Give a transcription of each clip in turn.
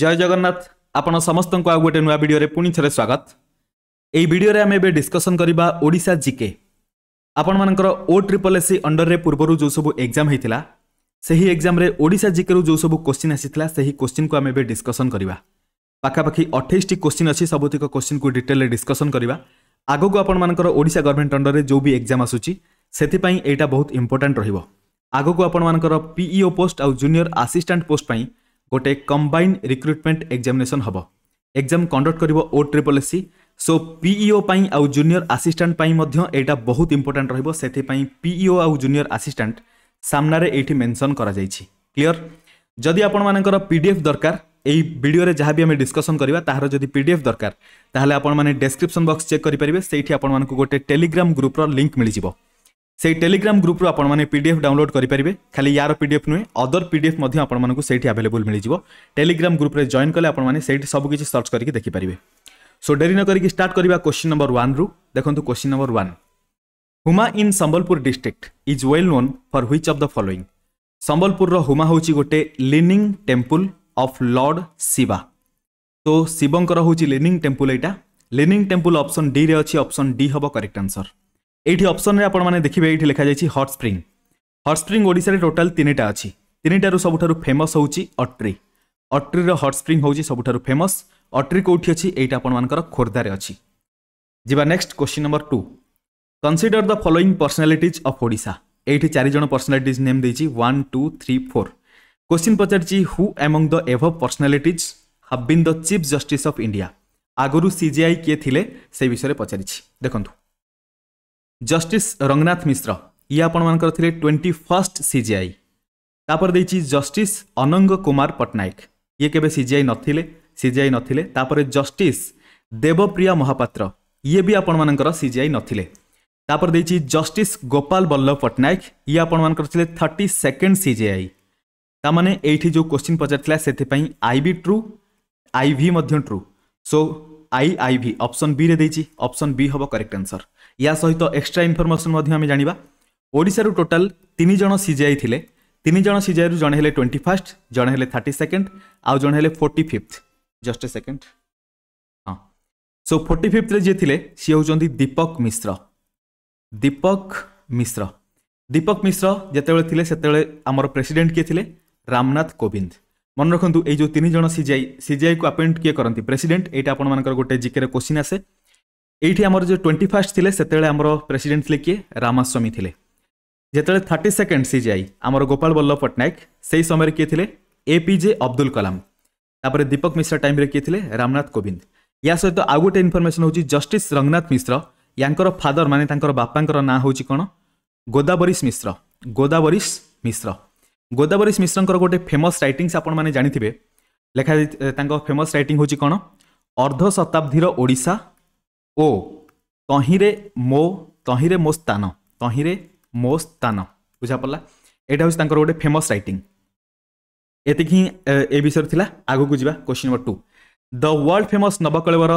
জয় জগন্নাথ ଆପଣ ସମସ୍ତଙ୍କୁ ଆଉ ଗୋଟେ ନୂଆ ଭିଡ଼ିଓରେ ପୁଣି ଥରେ ସ୍ୱାଗତ ଏହି ଭିଡ଼ିଓରେ ଆମେ ଏବେ ଡିସ୍କସନ୍ କରିବା ଓଡ଼ିଶା ଜିକେ ଆପଣମାନଙ୍କର ଓ ଟ୍ରିପଲ୍ ଏସ୍ ସି ଅଣ୍ଡରରେ ପୂର୍ବରୁ ଯେଉଁ ସବୁ ଏକ୍ଜାମ୍ ହେଇଥିଲା ସେହି ଏକ୍ଜାମ୍ରେ ଓଡ଼ିଶା ଜିକେରୁ ଯେଉଁ ସବୁ କୋଶ୍ଚିନ୍ ଆସିଥିଲା ସେହି କୋଶ୍ଚିନ୍କୁ ଆମେ ଏବେ ଡିସ୍କସନ୍ କରିବା ପାଖାପାଖି ଅଠେଇଶଟି କୋଶ୍ଚିନ୍ ଅଛି ସବୁତିକ କୋଶ୍ଚିନ୍କୁ ଡିଟେଲ୍ରେ ଡିସ୍କସନ୍ କରିବା ଆଗକୁ ଆପଣମାନଙ୍କର ଓଡ଼ିଶା ଗଭର୍ଣ୍ଣମେଣ୍ଟ ଅଣ୍ଡରରେ ଯେଉଁ ବି ଏକ୍ଜାମ୍ ଆସୁଛି ସେଥିପାଇଁ ଏଇଟା ବହୁତ ଇମ୍ପୋର୍ଟାଣ୍ଟ ରହିବ ଆଗକୁ ଆପଣମାନଙ୍କର ପିଇଓ ପୋଷ୍ଟ ଆଉ ଜୁନିୟର ଆସିଷ୍ଟାଣ୍ଟ ପୋଷ୍ଟ ପାଇଁ ଗୋଟେ କମ୍ବାଇନ୍ ରିକ୍ରୁଟମେଣ୍ଟ ଏକ୍ଜାମିନେସନ୍ ହେବ ଏକ୍ଜାମ୍ କଣ୍ଡକ୍ଟ କରିବ O triple S so PEO ପାଇଁ ଆଉ ଜୁନିୟର ଆସିଷ୍ଟାଣ୍ଟ ପାଇଁ ମଧ୍ୟ ଏଇଟା ବହୁତ ଇମ୍ପୋର୍ଟାଣ୍ଟ ରହିବ ସେଥିପାଇଁ ପିଇଓ ଆଉ ଜୁନିୟର ଆସିଷ୍ଟାଣ୍ଟ ସାମ୍ନାରେ ଏଇଠି ମେନ୍ସନ୍ କରାଯାଇଛି କ୍ଲିଅର ଯଦି ଆପଣମାନଙ୍କର ପି ଡି ଏଫ୍ ଦରକାର এই ভিডিওরে যা আমি ডিসকসন করা তাহার যদি পিডিএফ দরকার তাহলে আপনার ডেসক্রিপশন বক্স চেক করে সেইটি আপনার গোটে টেলিগ্রাম গ্রুপর লিঙ্ক মিলিযোগ সেই টেলিগ্রাম গ্রুপ্রু আপনার পিডিএফ ডাউনলোড করে পেয়ে খালি ইয়ার পিডিএফ নুহে অদর পিডিএফ আপনার সেইটি আভেলেবল মিলিযোগ টেলিগ্রাম গ্রুপ্রে জয়েন কলে আপনার সেইটি সবুকিছি সর্চ করি দেখিপারে সো ডেরি নকি স্টার্ট করা কোশ্চিন নম্বর ওয়ান রু দেখুন question number one Huma in Sambalpur district is well known for which of the following সম্বলপুরর হুমা হচ্ছে গোটে leaning temple of lord Shiva তো শিবঙ্কর হচ্ছে লিনিং টেম্পল এইটা লিনিং টেম্পল অপশন ডি রে অপশন ডি হব করেক্ট আনসর এইটি অপসনরে আপনার দেখবে এইটি লেখা যাই হট স্প্রিং হট স্প্রিং ওড়শার টোটাল তিনটা অছি তিনটার সবুঠার ফেমস হচ্ছে অট্রি অট্রির হট স্প্রিং হচ্ছে সবুঠার ফেমস অট্রি কোটি অছি এইটা আপনার খোর্ধার অবা next question number two consider the following personalities of Odisha এইটি চারিজন পর্সনালিটিজ নেম দিয়েছি one two three four question পচারছি who among the above personalities have been the chief justice of India আগর সিজিআই কিয়ে লে সেই বিষয়ে পচারিছি দেখুন জষ্টিস রঙ্গনাথ মিশ্র ইয়ে আপনার লে টোয়েন্টি ফর্স্ট সিজিআই তাপরে দিয়েছি জষ্টিস অনঙ্গ কুমার পট্টনাক ইয়ে কেবে সিজিআই নথিলে সিজিআই নথিলে তাপরে জষ্টিস দেবপ্রিয়া মহাপাত্র ইয়ে বি আপনার সিজিআই নথিলে তাপরে দিয়েছি জষ্টিস গোপাল বল্লভ পট্টনাক ইয়ে আপনার লে থার্টি সেকেন্ড সিজিআই তামানে এইটি যে কোশ্চিন পচারা সেপাই আইবি ট্রু আইভি মধ্য true so I IV option B রে দিয়েছি অপশন বি হব করেক্ট আনসর ୟା ସହିତ ଏକ୍ସଟ୍ରା ଇନଫର୍ମେସନ୍ ମଧ୍ୟ ଆମେ ଜାଣିବା ଓଡ଼ିଶାରୁ ଟୋଟାଲ୍ ତିନି ଜଣ ସିଜିଆଇ ଥିଲେ ତିନି ଜଣ ସିଜିଆଇରୁ ଜଣେ ହେଲେ ଟ୍ୱେଣ୍ଟି ଫାଷ୍ଟ ଜଣେ ହେଲେ ଥାର୍ଟି ସେକେଣ୍ଡ ଆଉ ଜଣେ ହେଲେ forty fifth just a second ହଁ ସୋ ଫୋର୍ଟି ଫିଫ୍ଥରେ ଯିଏ ଥିଲେ ସିଏ ହେଉଛନ୍ତି ଦୀପକ ମିଶ୍ର ଦୀପକ ମିଶ୍ର ଦୀପକ ମିଶ୍ର ଯେତେବେଳେ ଥିଲେ ସେତେବେଳେ ଆମର ପ୍ରେସିଡେଣ୍ଟ କିଏ ଥିଲେ ରାମନାଥ କୋବିନ୍ଦ ମନେ ରଖନ୍ତୁ ଏଇ ଯେଉଁ ତିନି ଜଣ ସିଜିଆଇ ସିଜିଆଇକୁ ଆପଏଣ୍ଟ କିଏ କରନ୍ତି ପ୍ରେସିଡେଣ୍ଟ ଏଇଟା ଆପଣମାନଙ୍କର ଗୋଟେ ଜିକେରେ କୋଶ୍ଚିନ୍ ଆସେ এইটি আমার যে ଟ୍ୱେଣ୍ଟି ଫାର୍ଷ୍ଟ ଥିଲେ ସେତେବେଳେ ଆମର ପ୍ରେସିଡେଣ୍ଟ ଥିଲେ କିଏ ରାମାସ୍ୱାମୀ ଥିଲେ ଯେତେବେଳେ ଥାର୍ଟି ସେକେଣ୍ଡ ସି ଯାଇ ଆମର ଗୋପାଳ ବଲ୍ଲଭ ପଟ୍ଟନାୟକ ସେହି ସମୟରେ କିଏ ଥିଲେ ଏପିଜେ ଅବଦୁଲ କଲାମ ତାପରେ ଦୀପକ ମିଶ୍ର ଟାଇମ୍ରେ କିଏ ଥିଲେ ରାମନାଥ କୋବିନ୍ଦ ୟା ସହିତ ଆଉ ଗୋଟେ ଇନଫର୍ମେସନ୍ ହେଉଛି ଜଷ୍ଟିସ୍ ରଙ୍ଗନାଥ ମିଶ୍ର ୟାଙ୍କର ଫାଦର ମାନେ ତାଙ୍କର ବାପାଙ୍କର ନାଁ ହେଉଛି କ'ଣ ଗୋଦାବରିଶ ମିଶ୍ର ଗୋଦାବରିଶ ମିଶ୍ର ଗୋଦାବରିଶ ମିଶ୍ରଙ୍କର ଗୋଟେ ଫେମସ୍ ରାଇଟିଂସ୍ ଆପଣମାନେ ଜାଣିଥିବେ ଲେଖା ତାଙ୍କ ଫେମସ୍ ରାଇଟିଂ ହେଉଛି କ'ଣ ଅର୍ଦ୍ଧ ଶତାବ୍ଦୀର ଓଡ଼ିଶା ଓ ତହିଁରେ ମୋ ତହିଁରେ ମୋ ସ୍ଥାନ ତହିଁରେ ମୋ ସ୍ଥାନ ବୁଝାପଡ଼ିଲା ଏଇଟା ହେଉଛି ତାଙ୍କର ଗୋଟେ ଫେମସ୍ ରାଇଟିଂ ଏତିକି ହିଁ ଏ ବିଷୟରେ ଥିଲା ଆଗକୁ ଯିବା question number two the world famous Nabakalebar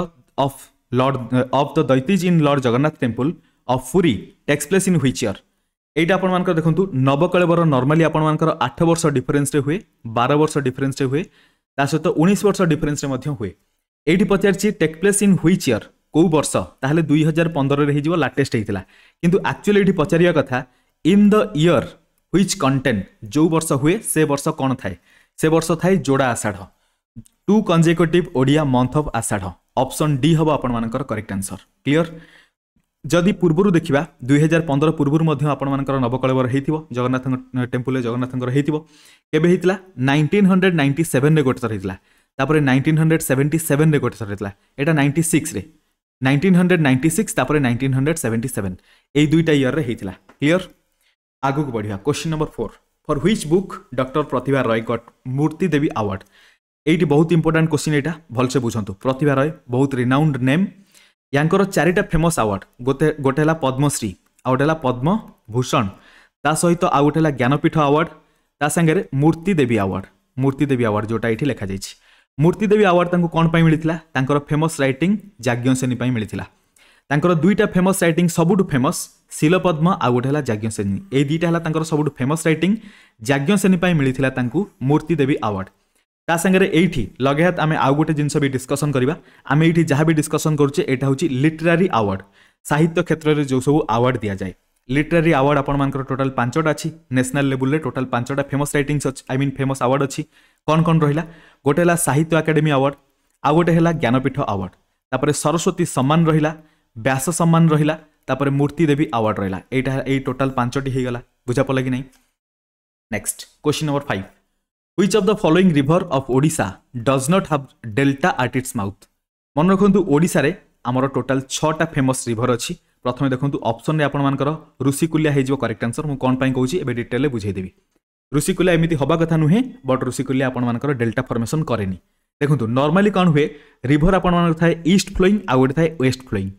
of lord of the ଦୈତିଜ in lord Jagannath temple of Puri takes place in which year ଏଇଟା ଆପଣମାନଙ୍କର ଦେଖନ୍ତୁ ନବକଳେବର ନର୍ମାଲି ଆପଣମାନଙ୍କର ଆଠ ବର୍ଷ ଡିଫରେନ୍ସରେ ହୁଏ ବାର ବର୍ଷ ଡିଫରେନ୍ସରେ ହୁଏ ତା ସହିତ ଉଣେଇଶ ବର୍ଷ ଡିଫରେନ୍ସରେ ମଧ୍ୟ ହୁଏ ଏଇଠି ପଚାରିଛି take place in which year କେଉଁ ବର୍ଷ ତାହେଲେ ଦୁଇ ହଜାର ପନ୍ଦରରେ ହେଇଯିବ ଲାଟେଷ୍ଟ ହେଇଥିଲା କିନ୍ତୁ ଆକ୍ଚୁଆଲି ଏଠି ପଚାରିବା କଥା in the year which content ଯେଉଁ ବର୍ଷ ହୁଏ ସେ ବର୍ଷ କ'ଣ ଥାଏ ସେ ବର୍ଷ ଥାଏ ଯୋଡ଼ା Ashadha two conjunctive Odia month of Ashadha option D ହେବ ଆପଣମାନଙ୍କର କରେକ୍ଟ ଆନ୍ସର କ୍ଲିଅର ଯଦି ପୂର୍ବରୁ ଦେଖିବା ଦୁଇ ହଜାର ପନ୍ଦର ପୂର୍ବରୁ ମଧ୍ୟ ଆପଣମାନଙ୍କର ନବକଳେବର ହେଇଥିବ ଜଗନ୍ନାଥଙ୍କ ଟେମ୍ପୁଲରେ ଜଗନ୍ନାଥଙ୍କର ହେଇଥିବ କେବେ ହେଇଥିଲା ନାଇଣ୍ଟିନ୍ ହଣ୍ଡ୍ରେଡ଼ ନାଇଣ୍ଟି ସେଭେନରେ ଗୋଟେ ଥର ହେଇଥିଲା ତାପରେ ନାଇଣ୍ଟିନ୍ ହଣ୍ଡ୍ରେଡ଼ ସେଭେଣ୍ଟି ସେଭେନରେ ଗୋଟେ ଥର ହେଇଥିଲା ଏଇଟା ନାଇଣ୍ଟି ସିକ୍ସରେ নাইনটিন হন্ড্রেড নাইন্টি সিক্স তাপরে নাইনটিন হন্ড্রেড সেভেন্টি সেভেন এই দুইটা ইয়র্রে হয়েছিল ক্লিয়র আগুক বড়া question number four for which book doctor Pratibha Ray got Murti Devi award এইটি বহুত ইম্পর্টাট কোশ্চিন এটা ভালসে বুঝন্তু প্রতিভা রয় বহুত রিনাউন্ড নেম ୟାଙ୍କର ଚାରିଟା ଫେମସ୍ ଆୱାର୍ଡ଼ ଗୋଟେ ଗୋଟେ ହେଲା ପଦ୍ମଶ୍ରୀ ଆଉ ଗୋଟେ ହେଲା ପଦ୍ମଭୂଷଣ ତା ସହିତ ଆଉ ଗୋଟେ ହେଲା ଜ୍ଞାନପୀଠ ଆୱାର୍ଡ଼ ତା ସାଙ୍ଗରେ ମୂର୍ତ୍ତି ଆୱାର୍ଡ଼ ମୂର୍ତ୍ତି ଦେବୀ ଆୱାର୍ଡ଼ ଯେଉଁଟା ଏଇଠି ଲେଖାଯାଇଛି ମୂର୍ତ୍ତିଦେବୀ ଆୱାର୍ଡ଼ ତାଙ୍କୁ କ'ଣ ପାଇଁ ମିଳିଥିଲା ତାଙ୍କର ଫେମସ୍ ରାଇଟିଂ ଯାଜ୍ଞସେନୀ ପାଇଁ ମିଳିଥିଲା ତାଙ୍କର ଦୁଇଟା ଫେମସ୍ ରାଇଟିଂ ସବୁଠୁ ଫେମସ୍ ଶିଲପଦ୍ମ ଆଉ ଗୋଟେ ହେଲା ଯାଜ୍ଞସେନୀ ଏଇ ଦୁଇଟା ହେଲା ତାଙ୍କର ସବୁଠୁ ଫେମସ୍ ରାଇଟିଂ ଯାଜ୍ଞସେନୀ ପାଇଁ ମିଳିଥିଲା ତାଙ୍କୁ ମୂର୍ତ୍ତିଦେବୀ ଆୱାର୍ଡ଼ ତା ସାଙ୍ଗରେ ଏଇଠି ଲଗାୟତ ଆମେ ଆଉ ଗୋଟେ ଜିନିଷ ବି ଡିସ୍କସନ୍ କରିବା ଆମେ ଏଇଠି ଯାହା ବି ଡିସ୍କସନ୍ କରୁଛେ ଏଇଟା ହେଉଛି ଲିଟରାରୀ ଆୱାର୍ଡ଼ ସାହିତ୍ୟ କ୍ଷେତ୍ରରେ ଯେଉଁ ସବୁ ଆୱାର୍ଡ଼ ଦିଆଯାଏ লিটারেরি আওয়ার্ড আপনার টোটাল পাঁচটা আছে ন্যাশনাল লেভেলের টোটাল পাঁচটা famous writings I mean famous award অছি কন কন রহিলা গোটে হল সাহিত্য একাডেমি আওয়ার্ড আউ গোটে হল জ্ঞানপীঠ আওয়ার্ড তাপরে সরস্বতী সম্মান রহিলা ব্যাস সম্মান রহিলা তাপরে মূর্তি দেবী আওয়ার্ড রহিলা এইটা এই টোটাল পাঁচটি হয়ে গলা বুঝা পড়লা কি না next question number five which of the following river of Odisha does not have delta at its mouth মনে রাখুন ওড়শার আমার টোটাল ছটা ফেমস রিভর অনেক પ્રથમ દેખંતુ ઓપ્શન મે આપણ માન કર ઋષિકુલા હૈ જો કરેક્ટ આન્સર હું કોન પય કહુચી એબિ ડિટેલે બુજહી દેવી ઋષિકુલા એમિતિ હવા કથા નુ હે બોર્ડર ઋષિકુલા આપણ માન કર ಡೆલ્ટા ફોર્મેશન કરેની દેખંતુ નોર્મલી કોન હુએ રિવર આપણ માન થા ઇસ્ટ ફ્લોઇંગ આઉ ગડ થા વેસ્ટ ફ્લોઇંગ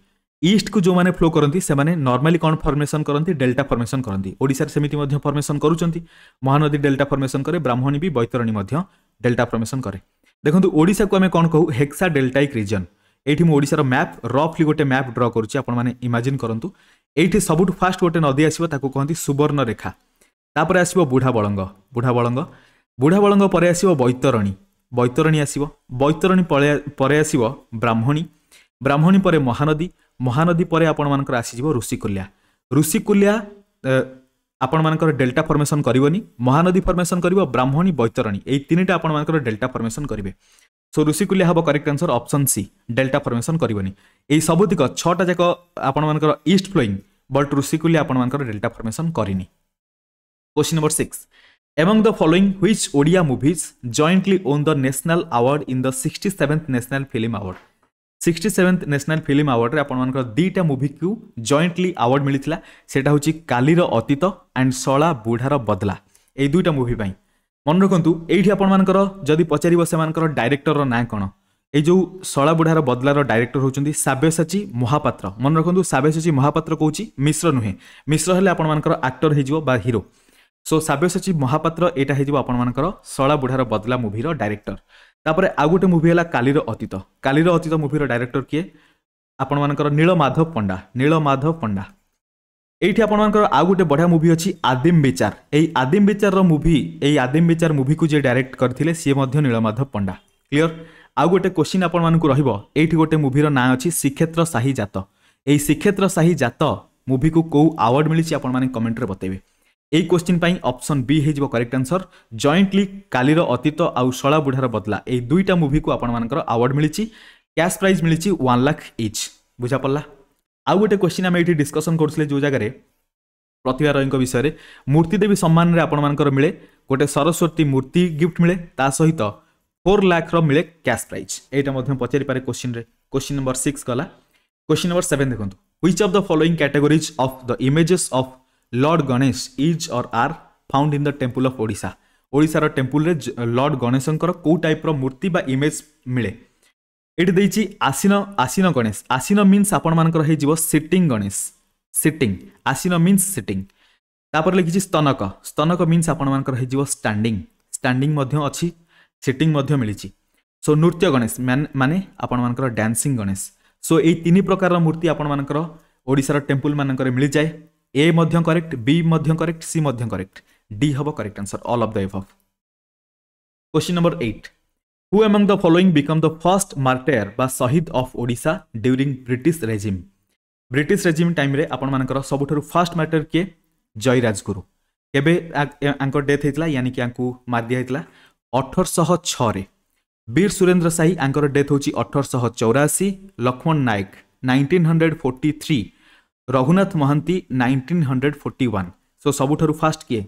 ઇસ્ટ કુ જો મને ફ્લો કરંતિ સે મને નોર્મલી કોન ફોર્મેશન કરંતિ ಡೆલ્ટા ફોર્મેશન કરંતિ ઓડિસા સેમિતિ મધ્ય ફોર્મેશન કરુચંતિ મહાનદી ડેલ્ટા ફોર્મેશન કરે બ્રહ્મની બી બૈતરાણી મધ્ય ડેલ્ટા ફોર્મેશન કરે દેખંતુ ઓડિસા કુ અમે કોન કહુ હેક્સા ડેલ્ટા ઇક રીજન ଏଇଠି ମୁଁ ଓଡ଼ିଶାର ମ୍ୟାପ୍ ରଫ୍ଲି ଗୋଟେ ମ୍ୟାପ୍ ଡ୍ର କରୁଛି ଆପଣମାନେ ଇମାଜିନ୍ କରନ୍ତୁ ଏଇଠି ସବୁଠୁ ଫାଷ୍ଟ ଗୋଟେ ନଦୀ ଆସିବ ତାକୁ କହନ୍ତି ସୁବର୍ଣ୍ଣ ରେଖା ତାପରେ ଆସିବ ବୁଢ଼ାବଳଙ୍ଗ ବୁଢ଼ାବଳଙ୍ଗ ବୁଢ଼ାବଳଙ୍ଗ ପରେ ଆସିବ ବୈତରଣୀ ବୈତରଣୀ ଆସିବ ବୈତରଣୀ ପରେ ଆସିବ ବ୍ରାହ୍ମଣୀ ବ୍ରାହ୍ମଣୀ ପରେ ମହାନଦୀ ମହାନଦୀ ପରେ ଆପଣମାନଙ୍କର ଆସିଯିବ ଋଷିକୁଲ୍ୟା ଋଷିକୁଲ୍ୟା ଆପଣମାନଙ୍କର ଡେଲ୍ଟା ଫର୍ମେସନ୍ କରିବନି ମହାନଦୀ ଫର୍ମେସନ୍ କରିବ ବ୍ରାହ୍ମଣୀ ବୈତରଣୀ ଏଇ ତିନିଟା ଆପଣମାନଙ୍କର ଡେଲ୍ଟା ଫର୍ମେସନ୍ କରିବେ ସୋ ଋଷିକୁଲ୍ୟା ହେବ correct answer option C delta formation କରିବନି ଏଇ ସବୁତିକ ଛଅଟା ଯାକ ଆପଣମାନଙ୍କର ଇଷ୍ଟ ଫ୍ଲୋଇଂ ବଟ୍ ଋଷିକୁଲ୍ୟା ଆପଣମାନଙ୍କର ଡେଲ୍ଟା ଫର୍ମେସନ୍ କରିନି question number six Among the following, which Odia movies jointly won the National Award in the 67th National Film Award? Sixty seventh national film ଆୱାର୍ଡ଼ରେ ଆପଣମାନଙ୍କର ଦୁଇଟା ମୁଭିକୁ ଜଏଣ୍ଟଲି ଆୱାର୍ଡ଼ ମିଳିଥିଲା ସେଇଟା ହେଉଛି କାଲିର ଅତୀତ ଆଣ୍ଡ ଶଳା ବୁଢ଼ାର ବଦଲା ଏଇ ଦୁଇଟା ମୁଭି ପାଇଁ ମନେ ରଖନ୍ତୁ ଏଇଠି ଆପଣମାନଙ୍କର ଯଦି ପଚାରିବ ସେମାନଙ୍କର ଡାଇରେକ୍ଟରର ନାଁ କ'ଣ ଏଇ ଯେଉଁ ଶଳା ବୁଢ଼ାର ବଦଲାର ଡାଇରେକ୍ଟର ହେଉଛନ୍ତି ସାବ୍ୟସାଚୀ ମହାପାତ୍ର ମନେ ରଖନ୍ତୁ ସାବ୍ୟସାଚୀ ମହାପାତ୍ର କହୁଛି ମିଶ୍ର ନୁହେଁ ମିଶ୍ର ହେଲେ ଆପଣମାନଙ୍କର ଆକ୍ଟର ହେଇଯିବ ବା ହିରୋ ସୋ ସାବ୍ୟସାଚୀ ମହାପାତ୍ର ଏଇଟା ହେଇଯିବ ଆପଣମାନଙ୍କର ଶଳା ବୁଢ଼ାର ବଦଲା ମୁଭିର ଡାଇରେକ୍ଟର ତାପରେ ଆଉ ଗୋଟେ ମୁଭି ହେଲା କାଲିର ଅତୀତ କାଲିର ଅତୀତ ମୁଭିର ଡାଇରେକ୍ଟର କିଏ ଆପଣମାନଙ୍କର ନୀଳମାଧବ ପଣ୍ଡା ନୀଳମାଧବ ପଣ୍ଡା ଏଇଠି ଆପଣମାନଙ୍କର ଆଉ ଗୋଟେ ବଢ଼ିଆ ମୁଭି ଅଛି ଆଦିମ ବିଚାର ଏଇ ଆଦିମ ବିଚାରର ମୁଭି ଏଇ ଆଦିମ ବିଚାର ମୁଭିକୁ ଯିଏ ଡାଇରେକ୍ଟ କରିଥିଲେ ସିଏ ମଧ୍ୟ ନୀଳମାଧବ ପଣ୍ଡା କ୍ଲିଅର ଆଉ ଗୋଟେ କୋଶ୍ଚିନ୍ ଆପଣମାନଙ୍କୁ ରହିବ ଏଇଠି ଗୋଟେ ମୁଭିର ନାଁ ଅଛି ଶ୍ରୀକ୍ଷେତ୍ର ସାହି ଜାତ ଏଇ ଶ୍ରୀକ୍ଷେତ୍ର ସାହି ଜାତ ମୁଭିକୁ କେଉଁ ଆୱାର୍ଡ଼ ମିଳିଛି ଆପଣମାନେ କମେଣ୍ଟରେ ବତେଇବେ এই কোশ্চিন পাই অপসন বি হয়ে যাব করেক্ট আনসর জয়েন্টলি কালির অতীত আউ শলা বুঢ়ার বদলা এই দুইটা মুভি কু আপনার আওয়ার্ড মিছি ক্যাশ প্রাইজ মিছি ওয়ান লাখ ইচ বুঝা পড়া আউ গোটে কোশ্চিন আমি এটি ডিসকসন করছিলে যে জায়গায় প্রতিভা রয়ঙ্ বিষয়ে মূর্তিদেবী সম্মানের আপনার মিলে গোটে সরস্বতী মূর্তি গিফট মিলে তা সহ ফোর লাখ মিলে ক্যাশ প্রাইজ এইটা পচারিপারে কোশ্চিন্রে কোশ্চিন নম্বর সিক্স গলা কোশ্চিন নম্বর সেভেন দেখুন which of the following categories of the images of lord Ganesh is or are found in the temple of Odisha ଓଡ଼ିଶାର ଟେମ୍ପୁଲରେ ଲର୍ଡ଼ ଗଣେଶଙ୍କର କେଉଁ ଟାଇପ୍ର ମୂର୍ତ୍ତି ବା ଇମେଜ୍ ମିଳେ ଏଠି ଦେଇଛି ଆସୀନ ଆସୀନ ଗଣେଶ ଆସୀନ ମିନ୍ସ ଆପଣମାନଙ୍କର ହେଇଯିବ ସିଟିଂ ଗଣେଶ ସିଟିଂ ଆସୀନ ମିନ୍ସ ସିଟିଂ ତାପରେ ଲେଖିଛି ସ୍ତନକ ସ୍ତନକ ମିନ୍ସ ଆପଣମାନଙ୍କର ହେଇଯିବ ଷ୍ଟାଣ୍ଡିଂ ଷ୍ଟାଣ୍ଡିଂ ମଧ୍ୟ ଅଛି ସିଟିଂ ମଧ୍ୟ ମିଳିଛି ସୋ ନୃତ୍ୟ ଗଣେଶ ମାନେ ଆପଣମାନଙ୍କର ଡ୍ୟାନ୍ସିଂ ଗଣେଶ ସୋ ଏଇ ତିନି ପ୍ରକାରର ମୂର୍ତ୍ତି ଆପଣମାନଙ୍କର ଓଡ଼ିଶାର ଟେମ୍ପୁଲମାନଙ୍କରେ ମିଳିଯାଏ ए ମଧ୍ୟ କରେକ୍ଟ ବି ମଧ୍ୟ କରେକ୍ଟ ସି ମଧ୍ୟ କରେକ୍ଟ ଡି ହେବ correct answer all of the above question number eight who among the following become the first martyr ବା ଶହୀଦ of Odisha during British regime British regime ଟାଇମ୍ରେ ଆପଣମାନଙ୍କର ସବୁଠାରୁ ଫାର୍ଷ୍ଟ ମାର୍ଟେୟାର କିଏ ଜୟରାଜଗୁରୁ କେବେ ଆଙ୍କ ଡେଥ୍ ହେଇଥିଲା ୟାନି କି ଆଙ୍କୁ ମାରିଦିଆ ହେଇଥିଲା ଅଠରଶହ ଛଅରେ ବୀର ସୁରେନ୍ଦ୍ର ସାହି ଆଙ୍କର ଡେଥ୍ ହେଉଛି ଅଠରଶହ ଚଉରାଅଶୀ Laxman Nayak nineteen hundred forty three Raghunath Mohanty nineteen hundred forty one so ସବୁଠାରୁ ଫାଷ୍ଟ କିଏ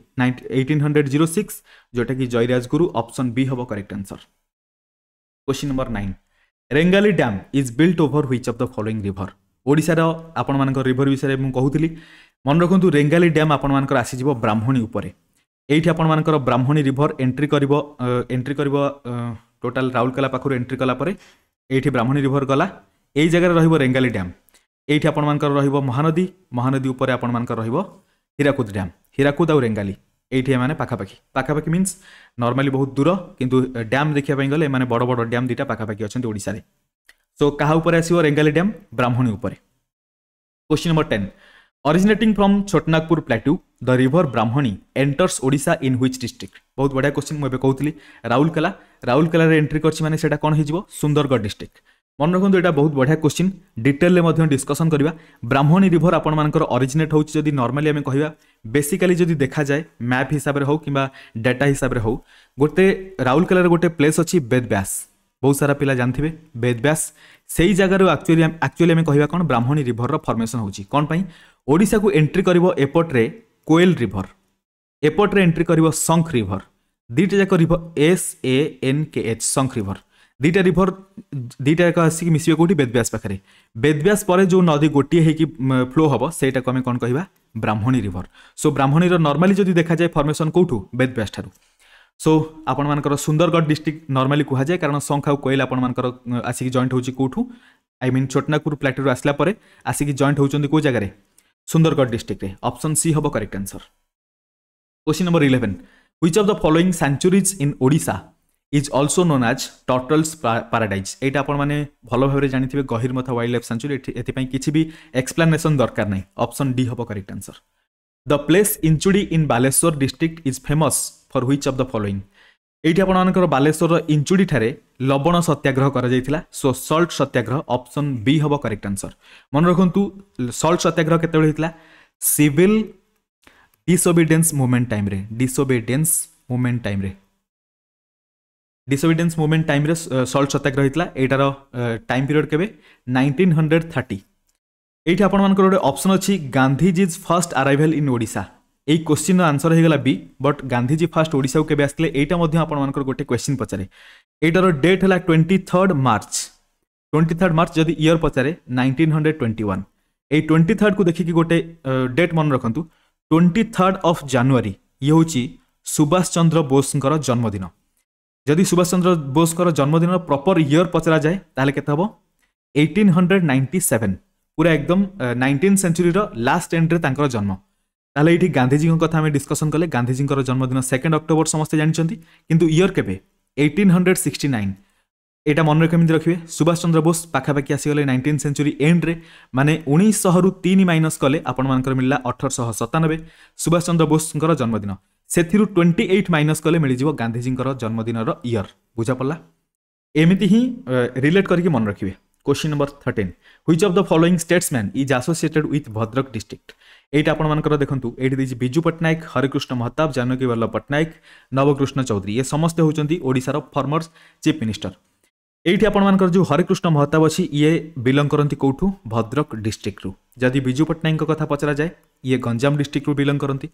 ଏଇଟିନ୍ ହଣ୍ଡ୍ରେଡ଼ ଜିରୋ ସିକ୍ସ ଯେଉଁଟାକି ଜୟରାଜ ଗୁରୁ ଅପସନ୍ ବି ହେବ correct answer question number nine Rengali dam is built over which of the following river ଓଡ଼ିଶାର ଆପଣମାନଙ୍କର river ବିଷୟରେ ମୁଁ କହୁଥିଲି ମନେ ରଖନ୍ତୁ ରେଙ୍ଗାଲି ଡ୍ୟାମ୍ ଆପଣମାନଙ୍କର ଆସିଯିବ ବ୍ରାହ୍ମଣୀ ଉପରେ ଏଇଠି ଆପଣମାନଙ୍କର ବ୍ରାହ୍ମଣୀ ରିଭର ଏଣ୍ଟ୍ରି କରିବ ଏଣ୍ଟ୍ରି କରିବ ଟୋଟାଲ ରାଉରକେଲା ପାଖରୁ ଏଣ୍ଟ୍ରି କଲା ପରେ ଏଇଠି ବ୍ରାହ୍ମଣୀ ରିଭର ଗଲା ଏଇ ଜାଗାରେ ରହିବ ରେଙ୍ଗାଲି ଡ୍ୟାମ୍ এইটি আপনার রহব মহানদী মহানদী উপরে আপনার রহব হীরাকুদ ড্যাম হীরাকুদ আউ রেঙ্গালি এইটি এমানে পাখাপাখি পাখাপাখি মিন্স নর্মালি বহুত দূর কিন্তু ড্যাম দেখা গেলে এমানে বড় বড় ড্যাম দুইটা পাখাপাখি অনেক ওড়শার সো কাহা উপরে আসব রেঙ্গালি ড্যাম ব্রাহ্মণী উপরে question number ten originating from Chotanagpur plateau the river Brahmani enters Odisha in which district বহুত বড়িয়া কোশ্চিন মু এবে কৌলি রাউরকেলা রাউরকেলার এন্ট্রি করছি মানে সেটা কোণ হয়ে সুন্দরগড় ডিস্ট্রিক্ট ମନେ ରଖନ୍ତୁ ଏଇଟା ବହୁତ ବଢ଼ିଆ କୋଶ୍ଚିନ୍ ଡିଟେଲରେ ମଧ୍ୟ ଡିସ୍କସନ୍ କରିବା ବ୍ରାହ୍ମଣୀ ରିଭର ଆପଣମାନଙ୍କର ଅରିଜିନେଟ୍ ହେଉଛି ଯଦି ନର୍ମାଲି ଆମେ କହିବା ବେସିକାଲି ଯଦି ଦେଖାଯାଏ ମ୍ୟାପ୍ ହିସାବରେ ହେଉ କିମ୍ବା ଡାଟା ହିସାବରେ ହେଉ ଗୋଟେ ରାଉରକେଲାରେ ଗୋଟେ ପ୍ଲେସ୍ ଅଛି ବେଦବ୍ୟାସ ବହୁତ ସାରା ପିଲା ଜାଣିଥିବେ ବେଦବ୍ୟାସ ସେଇ ଜାଗାରୁ ଆକ୍ଚୁଆଲି ଆକ୍ଚୁଆଲି ଆମେ କହିବା କ'ଣ ବ୍ରାହ୍ମଣୀ ରିଭରର ଫର୍ମେସନ୍ ହେଉଛି କ'ଣ ପାଇଁ ଓଡ଼ିଶାକୁ ଏଣ୍ଟ୍ରି କରିବ ଏପଟରେ କୋଏଲ ରିଭର ଏପଟରେ ଏଣ୍ଟ୍ରି କରିବ ଶଙ୍ଖ ରିଭର ଦୁଇଟା ଯାକ river S A N K H Sankh river ଦୁଇଟା ରିଭର ଦୁଇଟା ଯାକ ଆସିକି ମିଶିବେ କେଉଁଠି ବେଦବ୍ୟାସ ପାଖରେ ବେଦବ୍ୟାସ ପରେ ଯେଉଁ ନଦୀ ଗୋଟିଏ ହେଇକି ଫ୍ଲୋ ହେବ ସେଇଟାକୁ ଆମେ କ'ଣ କହିବା ବ୍ରାହ୍ମଣୀ ରିଭର ସୋ ବ୍ରାହ୍ମଣୀର ନର୍ମାଲି ଯଦି ଦେଖାଯାଏ ଫର୍ମେସନ୍ କେଉଁଠୁ ବେଦବ୍ୟାସ ଠାରୁ ସୋ ଆପଣମାନଙ୍କର ସୁନ୍ଦରଗଡ଼ ଡିଷ୍ଟ୍ରିକ୍ଟ ନର୍ମାଲି କୁହାଯାଏ କାରଣ ଶଙ୍ଖ ଆଉ କୋଇଲ ଆପଣମାନଙ୍କର ଆସିକି ଜଏଣ୍ଟ ହେଉଛି କେଉଁଠୁ ଆଇ ମିନ୍ ଛୋଟନାଗପୁର ପ୍ଲାଟେରୁ ଆସିଲା ପରେ ଆସିକି ଜଏଣ୍ଟ ହେଉଛନ୍ତି କେଉଁ ଜାଗାରେ ସୁନ୍ଦରଗଡ଼ ଡିଷ୍ଟ୍ରିକ୍ଟରେ ଅପସନ୍ ସି ହେବ correct answer question number eleven which of the following sanctuaries in Odisha is also known as turtles paradise ଏଇଟା ଆପଣମାନେ ଭଲ ଭାବରେ ଜାଣିଥିବେ ଗହିର ମଥା ୱାଇଲ୍ଡ ଲାଇଫ୍ ସାଞ୍ଚୁରୀ ଏଥିପାଇଁ କିଛି ବି ଏକ୍ସପ୍ଲାନେସନ୍ ଦରକାର ନାହିଁ ଅପସନ୍ ଡି ହେବ correct answer the place Inchudi in Baleswar district is famous for which of the following ଏଇଠି ଆପଣମାନଙ୍କର ବାଲେଶ୍ୱରର ଇଞ୍ଚୁଡ଼ିଠାରେ ଲବଣ ସତ୍ୟାଗ୍ରହ କରାଯାଇଥିଲା so salt Satyagraha option B ହେବ କରେକ୍ଟ ଆନ୍ସର ମନେ ରଖନ୍ତୁ ସଲ୍ଟ ସତ୍ୟାଗ୍ରହ କେତେବେଳେ ହେଇଥିଲା ସିଭିଲ୍ ଡିସୋବିଡିଏନ୍ସ ମୁଭମେଣ୍ଟ ଟାଇମ୍ରେ ଡିସୋବିଡିଏନ୍ସ ମୁଭମେଣ୍ଟ ଟାଇମ୍ରେ ডিসঅবিডিয়েন্স মুভমেন্ট টাইমরে সল্ট সত্যাগ্রহ হয়েছিল এইটার টাইম পিরিয়ড কেবে নাইনটিন হন্ড্রেড থার্টি এইটি আপনার গোটে অপসন অছি Gandhiji's first arrival in Odisha এই কোশ্চিন্র আনসর হয়ে গেল বি বট গান্ধীজি ফার্স্ট ওড়িশাও কেবে আসলে এইটা মধ্যে আপনার গোটে কোশ্চিন পচারে এইটার ডেট হল twenty third March twenty third March যদি ইয়র পচারে নাইনটিন হন্ড্রেড টোয়েন্টি ওয়ান এই টোয়েন্টি থার্ডକୁ ଦେଖିକି ଗୋଟେ ଡେଟ୍ ମନେ ରଖନ୍ତୁ ଟ୍ୱେଣ୍ଟି ଥାର୍ଡ଼ ଅଫ୍ ଜାନୁଆରୀ ଇଏ ହେଉଛି ସୁଭାଷ ଚନ୍ଦ୍ର ବୋଷଙ୍କର ଜନ୍ମଦିନ ଯଦି ସୁଭାଷ ଚନ୍ଦ୍ର ବୋଷଙ୍କର ଜନ୍ମଦିନର ପ୍ରପର୍ ଇୟର୍ ପଚରାଯାଏ ତାହେଲେ କେତେ ହେବ ଏଇଟିନ୍ ହଣ୍ଡ୍ରେଡ଼ ନାଇଣ୍ଟି ସେଭେନ୍ ପୁରା ଏକଦମ ନାଇଣ୍ଟିନ୍ ସେଞ୍ଚୁରୀର ଲାଷ୍ଟ ଏଣ୍ଡରେ ତାଙ୍କର ଜନ୍ମ ତାହେଲେ ଏଇଠି ଗାନ୍ଧିଜୀଙ୍କ କଥା ଆମେ ଡିସ୍କସନ୍ କଲେ ଗାନ୍ଧିଜୀଙ୍କର ଜନ୍ମଦିନ ସେକେଣ୍ଡ ଅକ୍ଟୋବର ସମସ୍ତେ ଜାଣିଛନ୍ତି କିନ୍ତୁ ଇୟର୍ କେବେ ଏଇଟିନ୍ ହଣ୍ଡ୍ରେଡ଼ ସିକ୍ସଟି ନାଇନ୍ ଏଇଟା ମନରେ କେମିତି ରଖିବେ ସୁଭାଷ ଚନ୍ଦ୍ର ବୋଷ ପାଖାପାଖି ଆସିଗଲେ ନାଇଣ୍ଟିନ୍ ସେଞ୍ଚୁରୀ ଏଣ୍ଡରେ ମାନେ ଉଣେଇଶହରୁ ତିନି ମାଇନସ୍ କଲେ ଆପଣମାନଙ୍କର ମିଳିଲା ଅଠରଶହ ସତାନବେ ସୁଭାଷ ଚନ୍ଦ୍ର ବୋଷଙ୍କର ଜନ୍ମଦିନ ସେଥିରୁ ଟ୍ୱେଣ୍ଟି ଏଇଟ୍ ମାଇନସ୍ କଲେ ମିଳିଯିବ ଗାନ୍ଧିଜୀଙ୍କର ଜନ୍ମଦିନର ଇୟର୍ ବୁଝାପଡ଼ିଲା ଏମିତି ही रिलेट करके मन रखिए question number thirteen which of the following statesman is associated with Bhadrak district यहाँ आपर देखूँ ये विजु पट्टनायक हरिकृष्ण महताब जानकी वल्लभ पट्टनायक नवकृष्ण चौधरी ये समस्त होड़शार फर्मर्स चिफ मिनिस्टर ये आपर जो हरिकृष्ण महताब अच्छी ये बिलंग करती कौटू भद्रक डिस्ट्रिक्ट्रु जदि विजु पट्टनायक कथ पचरा जाए ये गंजाम डिस्ट्रिक्ट्रु बिलंग करती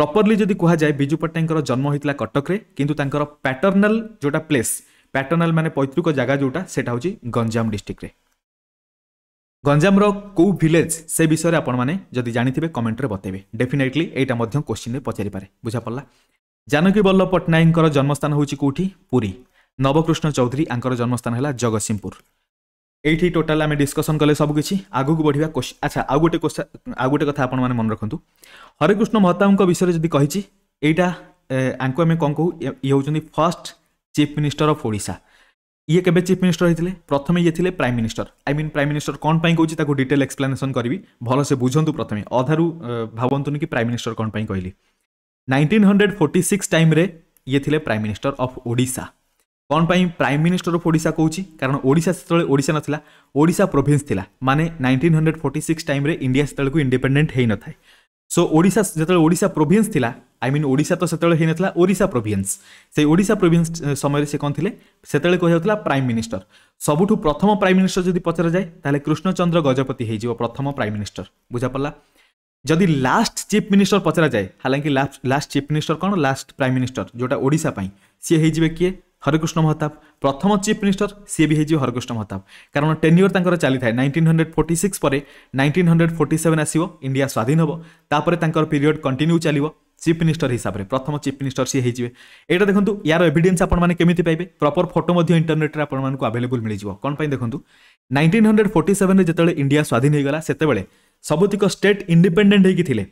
ପ୍ରପର୍ଲି ଯଦି କୁହାଯାଏ ବିଜୁ ପଟ୍ଟନାୟକଙ୍କର ଜନ୍ମ ହୋଇଥିଲା କଟକରେ କିନ୍ତୁ ତାଙ୍କର ପ୍ୟାଟର୍ନାଲ ଯେଉଁଟା ପ୍ଲେସ୍ ପ୍ୟାଟର୍ନାଲ ମାନେ ପୈତୃକ ଜାଗା ଯେଉଁଟା ସେଇଟା ହେଉଛି ଗଞ୍ଜାମ ଡିଷ୍ଟ୍ରିକ୍ଟରେ ଗଞ୍ଜାମର କେଉଁ ଭିଲେଜ୍ ସେ ବିଷୟରେ ଆପଣମାନେ ଯଦି ଜାଣିଥିବେ କମେଣ୍ଟରେ ବତେଇବେ ଡେଫିନେଟଲି ଏଇଟା ମଧ୍ୟ କୋଶ୍ଚିନ୍ରେ ପଚାରିପାରେ ବୁଝାପଡ଼ିଲା ଜାନକୀ ବଲ୍ଲଭ ପଟ୍ଟନାୟକଙ୍କର ଜନ୍ମସ୍ଥାନ ହେଉଛି କେଉଁଠି ପୁରୀ ନବକୃଷ୍ଣ ଚୌଧୁରୀ ଆଙ୍କର ଜନ୍ମସ୍ଥାନ ହେଲା ଜଗତସିଂହପୁର এইটি টোটাল আমি ডিসকসন কলে সব কিছু আগুক বড়া আচ্ছা আউ গোটে আউ গোটে কথা আপনার মনে রাখতু হরেকৃষ্ণ মহতাবঙ্ক বিষয়ে যদি কী এইটা আঙ্ আমি কম কু ইয়ে হচ্ছেন first chief minister of Odisha ইয়ে কেবে চিফ মিনিষ্টর হয়েছে প্রথমে ইয়ে লে prime minister I mean prime minister কম পাই কৌছি তাকে ডিটেল এক্সপ্লানেসন করবি ভালসে বুঝতু প্রথমে অধারু ভাবতু কি প্রাইম মিনিষ্টর কম পাই কহিলি নাইনটিন হন্ড্রেড ফোর্টি সিক্স টাইমে ইয়ে লে প্রাইম মিনিষ্টর অফ ওড়শা କ'ଣ ପାଇଁ ପ୍ରାଇମ୍ ମିନିଷ୍ଟର ଅଫ୍ ଓଡ଼ିଶା କହୁଛି କାରଣ ଓଡ଼ିଶା ସେତେବେଳେ ଓଡ଼ିଶା ନଥିଲା ଓଡ଼ିଶା ପ୍ରୋଭିନ୍ସ ଥିଲା ମାନେ ନାଇଣ୍ଟିନ୍ ହଣ୍ଡ୍ରେଡ଼ ଫୋର୍ଟି ସିକ୍ସ ଟାଇମ୍ରେ ଇଣ୍ଡିଆ ସେତେବେଳକୁ ଇଣ୍ଡିପେଣ୍ଡେଣ୍ଟ ହେଇନଥାଏ ସୋ ଓଡ଼ିଶା ଯେତେବେଳେ ଓଡ଼ିଶା ପ୍ରୋଭିନ୍ସ ଥିଲା ଆଇ ମିନ୍ ଓଡ଼ିଶା ତ ସେତେବେଳେ ହେଇନଥିଲା ଓଡ଼ିଶା ପ୍ରୋଭିନ୍ସ ସେଇ ଓଡ଼ିଶା ପ୍ରୋଭିନ୍ସ ସମୟରେ ସେ କ'ଣ ଥିଲେ ସେତେବେଳେ କୁହାଯାଉଥିଲା ପ୍ରାଇମ୍ ମିନିଷ୍ଟର ସବୁଠୁ ପ୍ରଥମ ପ୍ରାଇମ୍ ମିନିଷ୍ଟର ଯଦି ପଚରାଯାଏ ତାହେଲେ କୃଷ୍ଣଚନ୍ଦ୍ର ଗଜପତି ହେଇଯିବ ପ୍ରଥମ ପ୍ରାଇମ୍ ମିନିଷ୍ଟର ବୁଝାପଡ଼ିଲା ଯଦି ଲାଷ୍ଟ ଚିଫ୍ ମିନିଷ୍ଟର ପଚରାଯାଏ ଲାଷ୍ଟ ଲାଷ୍ଟ ଚିଫ୍ ମିନିଷ୍ଟର କ'ଣ ଲାଷ୍ଟ ପ୍ରାଇମ୍ ମିନିଷ୍ଟର ଯେଉଁଟା ଓଡ଼ିଶା ପାଇଁ ସିଏ ହେଇଯିବେ କିଏ হরেকৃষ্ণ মহতাব প্রথম চিফ মিনিষ্টর সি বি হয়ে হরেকৃষ্ণ মহতাব কারণ টেনিওর তাঁর চালি থাকে নাইনটিন হন্ড্রেড ফোর্টি সিক্স পরে নাইনটিন হন্ড্রেড ফোর্টি সেভেন আসব ইন্ডিয়া স্বাধীন হব তাপরে তাঁর পিরিয়ড কন্টিনিউ চালিব চিফ মিনিষ্টর হিসাবে প্রথম চিফ মিনিষ্টর সি হয়ে এটা দেখুন ইয়ার এভিডেন্স আপনার কেমিতি পাইবে প্রপর ফটো মধ্যে ইন্টরনেটরে আপনার আভেলেবল মিলিযোগ কোণ পাই দেখুন নাইনটিন হন্ড্রেড ফোর্টি সেভেন যেতবে ইন্ডিয়া স্বাধীন হয়ে গলা সেতবে সবুতিক স্টেট ইন্ডিপেন্ডেট হয়ে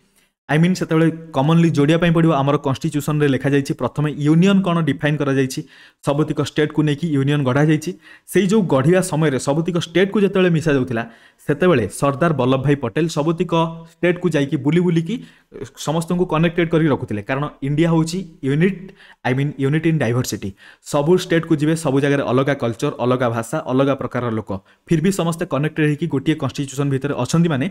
আই মিন সেতবে কমনলি যোড়া পড়ব আমার কনস্টিট্যুশন লেখা যাই প্রথমে ইউনিয়ন কোণ ডিফাইন করা যাই সবুতিক স্টেট কু নেই ইউনিয়ন গড়া যাই সেই যে গড়া সময় সবুতিক স্টেট কু যেত মিশা যাওয়া সেতবে সর্দার বল্লভ ভাই পটেল সবুতিক স্টেট কু যাই বুলি বুলিকি সমস্ত কনেক্টেড করি রাখুলে কারণ ইন্ডিয়া হচ্ছে unit I mean unit in diversity সবু স্টেট কু যাবে সবু জায়গায় অলগা কলচর অলগা ভাষা অলগা প্রকার লোক ফির বি সমস্ত কনেক্টেড হয়েকি গোটিয়ে কনস্টিট্যুশন ভিতরে অনেক মানে